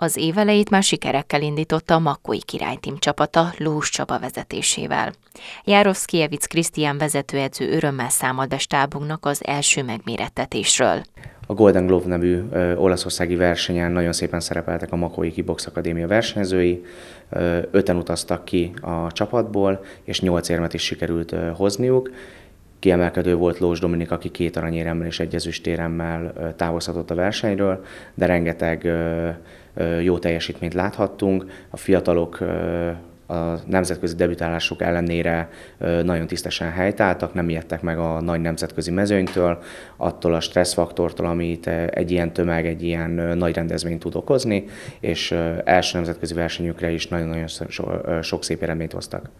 Az éveleit már sikerekkel indította a makkói királytim csapata Lós Csaba vezetésével. Jaroszkievic Krisztián vezetőedző örömmel számol be stábunknak az első megmérettetésről. A Golden Globe nevű ö, olaszországi versenyen nagyon szépen szerepeltek a Makói Kibox Akadémia versenyzői, ö, öten utaztak ki a csapatból, és nyolc érmet is sikerült ö, hozniuk, Kiemelkedő volt Lós Dominik, aki két aranyéremmel és egy ezüstéremmel távozhatott a versenyről, de rengeteg jó teljesítményt láthattunk. A fiatalok a nemzetközi debütálások ellenére nagyon tisztesen helytáltak, nem ijedtek meg a nagy nemzetközi mezőnytől, attól a stresszfaktortól, amit egy ilyen tömeg, egy ilyen nagy rendezvény tud okozni, és első nemzetközi versenyükre is nagyon-nagyon sok szép eredményt hoztak.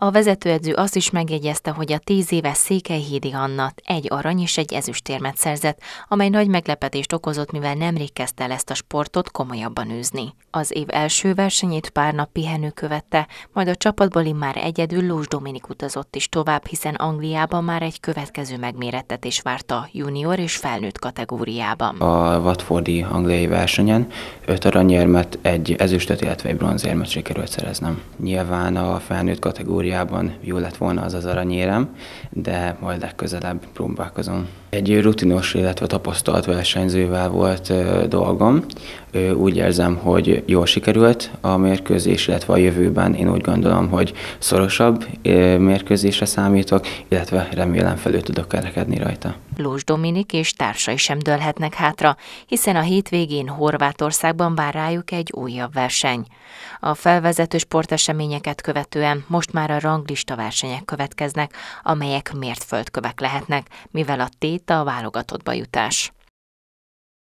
A vezetőedző azt is megjegyezte, hogy a tíz éves Székelyhídi Anna egy arany és egy ezüstérmet szerzett, amely nagy meglepetést okozott, mivel nemrég kezdte el ezt a sportot komolyabban űzni. Az év első versenyét pár nap pihenő követte, majd a csapatból már egyedül Lózs Dominik utazott is tovább, hiszen Angliában már egy következő megmérettetés várta junior és felnőtt kategóriában. A Watfordi angliai versenyen öt aranyérmet, egy ezüstöt, illetve egy bronzérmet sikerült szereznem. Nyilván a felnőtt kategóriában kategóriában jó lett volna az az aranyérem, de majd legközelebb próbálkozom. Egy rutinos, illetve tapasztalt versenyzővel volt dolgom. Úgy érzem, hogy jól sikerült a mérkőzés, illetve a jövőben én úgy gondolom, hogy szorosabb mérkőzésre számítok, illetve remélem felül tudok kerekedni rajta. Lózs Dominik és társai sem dőlhetnek hátra, hiszen a hétvégén Horvátországban vár rájuk egy újabb verseny. A felvezető sporteseményeket követően most már a ranglista versenyek következnek, amelyek földkövek lehetnek, mivel a tét itt a válogatottba jutás.